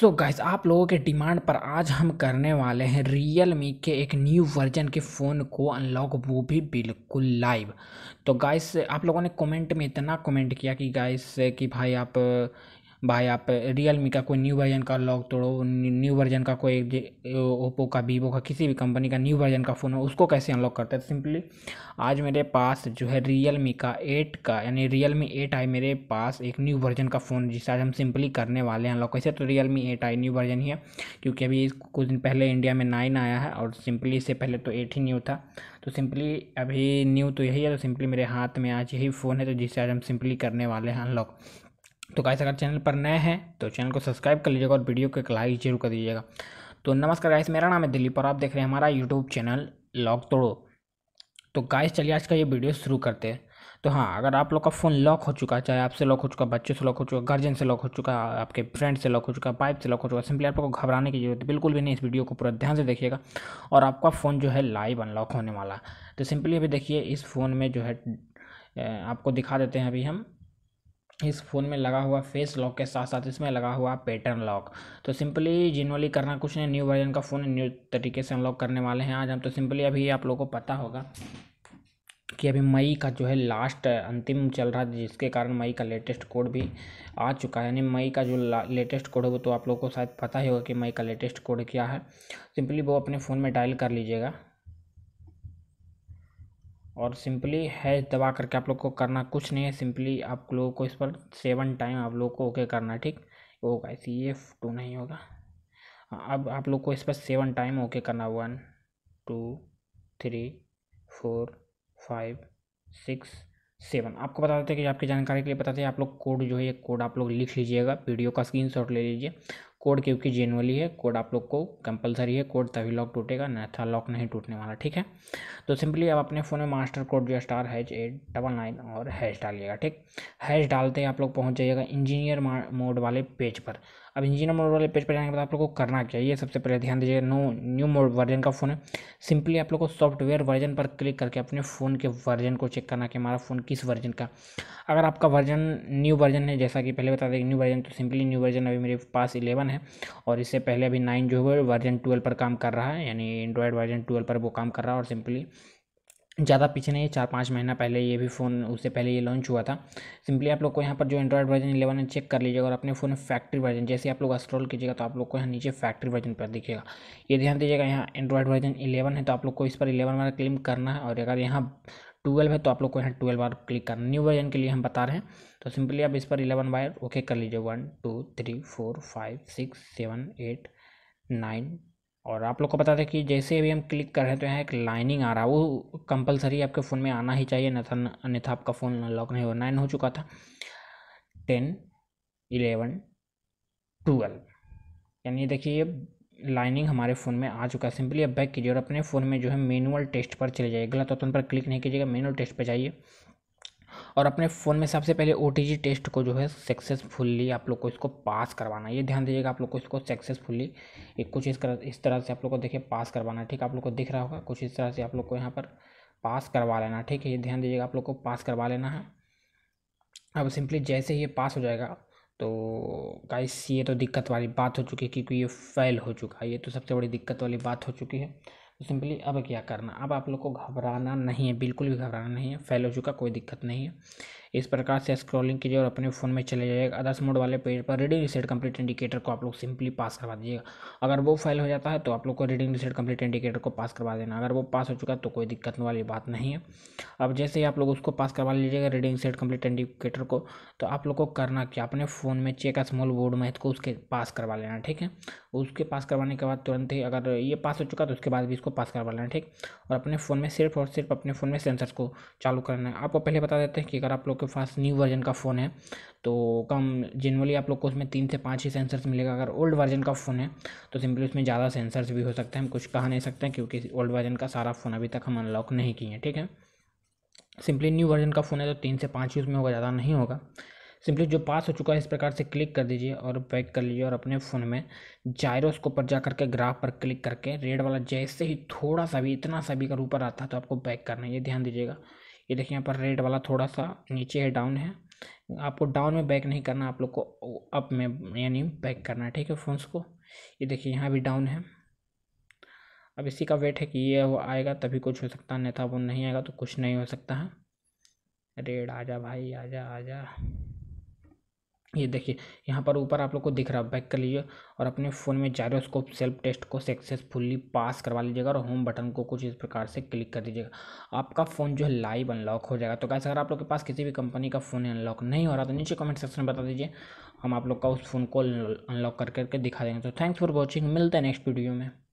सो so guys आप लोगों के डिमांड पर आज हम करने वाले हैं रियल मी के एक न्यू वर्जन के फ़ोन को अनलॉक वो भी बिल्कुल लाइव तो गाइस आप लोगों ने कमेंट में इतना कमेंट किया कि गाइस कि भाई आप भाई आप रियल मी का कोई न्यू वर्जन का लॉक तोड़ो न्यू वर्जन का कोई ओप्पो का वीवो का किसी भी कंपनी का न्यू वर्जन का फ़ोन हो उसको कैसे अनलॉक करते हैं सिंपली आज मेरे पास जो है रियल मी का एट का यानी रियल मी एट आई मेरे पास एक न्यू वर्जन का फ़ोन जिसे आज हम सिंपली करने वाले हैं अनलॉक कैसे तो Realme eight i new version ही है क्योंकि अभी कुछ दिन पहले इंडिया में नाइन आया है और सिंपली इससे पहले तो एट ही न्यू था तो सिंपली अभी न्यू तो यही है तो सिंपली मेरे हाथ में आज यही फ़ोन है तो जिसे आज हम सिंपली करने वाले हैं अनलॉक तो गाइस अगर चैनल पर नए हैं तो चैनल को सब्सक्राइब कर लीजिएगा और वीडियो को एक लाइक जरूर कर दीजिएगा तो नमस्कार गाइस मेरा नाम है दिलीप और आप देख रहे हैं हमारा यूट्यूब चैनल लॉक तोड़ो तो गाइस चलिए आज का ये वीडियो शुरू करते हैं तो हाँ अगर आप लोग का फ़ोन लॉक हो चुका है चाहे आपसे लॉक हो चुका बच्चे से लॉक हो चुका गार्जियन से लॉक हो चुका आपके फ्रेंड से लॉक हो चुका पाइप से लॉक हो चुका सिंपली आप लोग को घबराने की जरूरत बिल्कुल भी नहीं इस वीडियो को पूरा ध्यान से देखिएगा और आपका फ़ोन जो है लाइव अनलॉक होने वाला तो सिंपली अभी देखिए इस फ़ोन में जो है आपको दिखा देते हैं अभी हम इस फ़ोन में लगा हुआ फेस लॉक के साथ साथ इसमें लगा हुआ पैटर्न लॉक तो सिंपली जिनवली करना कुछ नहीं न्यू वर्जन का फ़ोन न्यू तरीके से अनलॉक करने वाले हैं आज हम तो सिंपली अभी आप लोगों को पता होगा कि अभी मई का जो है लास्ट अंतिम चल रहा है जिसके कारण मई का लेटेस्ट कोड भी आ चुका है यानी मई का जो लेटेस्ट कोड है वो तो आप लोग को शायद पता ही होगा कि मई का लेटेस्ट कोड क्या है सिंपली वो अपने फ़ोन में डायल कर लीजिएगा और सिंपली हैज दबा करके आप लोग को करना कुछ नहीं है सिंपली आप लोगों को इस पर सेवन टाइम आप लोग को ओके करना है ठीक ओ गाइस ये टू नहीं होगा हाँ, अब आप लोग को इस पर सेवन टाइम ओके करना one two three four five six seven आपको बता देते हैं कि आपकी जानकारी के लिए बताते हैं आप लोग कोड जो है ये कोड आप लोग लिख लीजिएगा वीडियो का स्क्रीन ले लीजिए कोड क्योंकि जेनुअली है कोड आप लोग को कंपलसरी है कोड तभी लॉक टूटेगा न था लॉक नहीं टूटने वाला ठीक है तो सिंपली आप अपने फ़ोन में मास्टर कोड जो star hash eight double nine और हैश डालिएगा ठीक हैश डालते ही आप लोग पहुँच जाइएगा इंजीनियर मोड वाले पेज पर अब इंजीनियर मोड वाले पेज पर जाने के बाद आप लोग को करना क्या है सबसे पहले ध्यान दीजिएगा नो न्यू मोड वर्जन का फ़ोन है सिंपली आप लोग को सॉफ्टवेयर वर्जन पर क्लिक करके अपने फ़ोन के वर्जन को चेक करना कि हमारा फ़ोन किस वर्जन का अगर आपका वर्जन न्यू वर्जन है जैसा कि पहले बता दें न्यू वर्जन तो सिंपली न्यू वर्जन अभी मेरे पास इलेवन है हैं और इससे पहले अभी नाइन जो है वर्जन ट्वेल्व पर काम कर रहा है यानी एंड्रॉयड वर्जन ट्वेल्व पर वो काम कर रहा है और सिंपली ज़्यादा पीछे नहीं है चार पाँच महीना पहले ये भी फ़ोन उससे पहले ये लॉन्च हुआ था सिंपली आप लोग को यहाँ पर जो एंड्रॉयड वर्जन इलेवन है चेक कर लीजिएगा और अपने फ़ोन में फैक्ट्री वर्जन जैसे आप लोग स्क्रॉल कीजिएगा तो आप लोग को यहाँ नीचे फैक्ट्री वर्जन पर दिखेगा ये ध्यान दीजिएगा यहाँ एंड्रॉयड वर्जन इलेवन है तो आप लोग को इस पर इलेवन वाला क्लेम करना है और अगर यहाँ ट्वेल्व है तो आप लोग को यहाँ ट्वेल्व बार क्लिक करना न्यू वर्जन के लिए हम बता रहे हैं तो सिंपली आप इस पर इलेवन बाय ओके कर लीजिए one two three four five six seven eight nine और आप लोग को बता दें कि जैसे अभी हम क्लिक कर रहे हैं तो यहाँ एक लाइनिंग आ रहा है वो कंपलसरी आपके फ़ोन में आना ही चाहिए अन्यथा अन्यथा आपका फ़ोन लॉक नहीं हो नाइन हो चुका था टेन इलेवन ट्वेल्व यानी देखिए लाइनिंग हमारे फ़ोन में आ चुका है सिंपली अब बैक कीजिए और अपने फ़ोन में जो है मैनुअल टेस्ट पर चले जाइए गलत ऑप्शन पर क्लिक नहीं कीजिएगा मैनुअल टेस्ट पर जाइए और अपने फ़ोन में सबसे पहले ओ टेस्ट को जो है सक्सेसफुली आप लोग को इसको पास करवाना है ये ध्यान दीजिएगा आप लोग को इसको सक्सेसफुली कुछ इस इस तरह से आप लोग को देखिए पास करवाना है ठीक आप लोग को दिख रहा होगा कुछ इस तरह से आप लोग को यहाँ पर पास करवा लेना ठीक है ये ध्यान दीजिएगा आप लोग को पास करवा लेना है अब सिंपली जैसे ये पास हो जाएगा तो गाइस ये तो दिक्कत वाली बात हो चुकी है क्योंकि ये फेल हो चुका है ये तो सबसे बड़ी दिक्कत वाली बात हो चुकी है तो सिंपली अब क्या करना अब आप लोग को घबराना नहीं है बिल्कुल भी घबराना नहीं है फेल हो चुका कोई दिक्कत नहीं है इस प्रकार से स्क्रॉलिंग कीजिए और अपने फ़ोन में चले जाइएगा अदर्स मोड वाले पेज पर रीडिंग रिसेट कंप्लीट इंडिकेटर को आप लोग सिंपली पास करवा दीजिएगा अगर वो फाइल हो जाता है तो आप लोग को रीडिंग रिसेट कंप्लीट इंडिकेटर को पास करवा देना अगर वो पास हो चुका है तो कोई दिक्कत वाली बात नहीं है अब जैसे ही आप लोग उसको पास करवा लीजिएगा रीडिंग सेट कंप्लीट इंडिकेटर को तो आप लोग को करना क्या अपने फ़ोन में चेक स्मॉल बोर्ड मैथ को उसके पास करवा लेना ठीक है उसके पास करवाने के बाद तुरंत ही अगर ये पास हो चुका तो उसके बाद भी इसको पास करवा लेना ठीक और अपने फ़ोन में सिर्फ और सिर्फ अपने फ़ोन में सेंसर को चालू करना है आपको पहले बता देते हैं कि अगर आप लोग लोग के पास न्यू वर्जन का फ़ोन है तो कम जनरली आप लोग को उसमें तीन से पाँच ही सेंसर्स मिलेगा अगर ओल्ड वर्जन का फ़ोन है तो सिंपली उसमें ज़्यादा सेंसर्स भी हो सकते हैं हम कुछ कहा नहीं सकते क्योंकि ओल्ड वर्जन का सारा फ़ोन अभी तक हम अनलॉक नहीं किए हैं ठीक है सिंपली न्यू वर्जन का फ़ोन है तो तीन से पाँच ही उसमें होगा ज़्यादा नहीं होगा सिंपली जो पास हो चुका है इस प्रकार से क्लिक कर दीजिए और पैक कर लीजिए और अपने फ़ोन में जायरोस्कोप पर जा करके ग्राफ पर क्लिक करके रेड वाला जैसे ही थोड़ा सा भी इतना सा भी अगर ऊपर आता है तो आपको पैक करना है ये ध्यान दीजिएगा ये देखिए यहाँ पर रेड वाला थोड़ा सा नीचे है डाउन है आपको डाउन में बैक नहीं करना आप लोग को अप में यानी बैक करना है ठीक है फोन्स को ये देखिए यहाँ भी डाउन है अब इसी का वेट है कि ये वो आएगा तभी कुछ हो सकता है था तो वो नहीं आएगा तो कुछ नहीं हो सकता है रेड जा भाई आ आ जा ये देखिए यहाँ पर ऊपर आप लोग को दिख रहा है बैक कर लीजिए और अपने फ़ोन में जायरोस्कोप सेल्फ टेस्ट को सक्सेसफुली पास करवा लीजिएगा और होम बटन को कुछ इस प्रकार से क्लिक कर दीजिएगा आपका फ़ोन जो है लाइव अनलॉक हो जाएगा तो कैसे अगर आप लोग के पास किसी भी कंपनी का फ़ोन अनलॉक नहीं हो रहा तो नीचे कमेंट सेक्शन में बता दीजिए हम आप लोग का उस फ़ोन को अनलॉक कर करके दिखा देंगे तो थैंक्स फॉर वॉचिंग मिलते हैं नेक्स्ट वीडियो में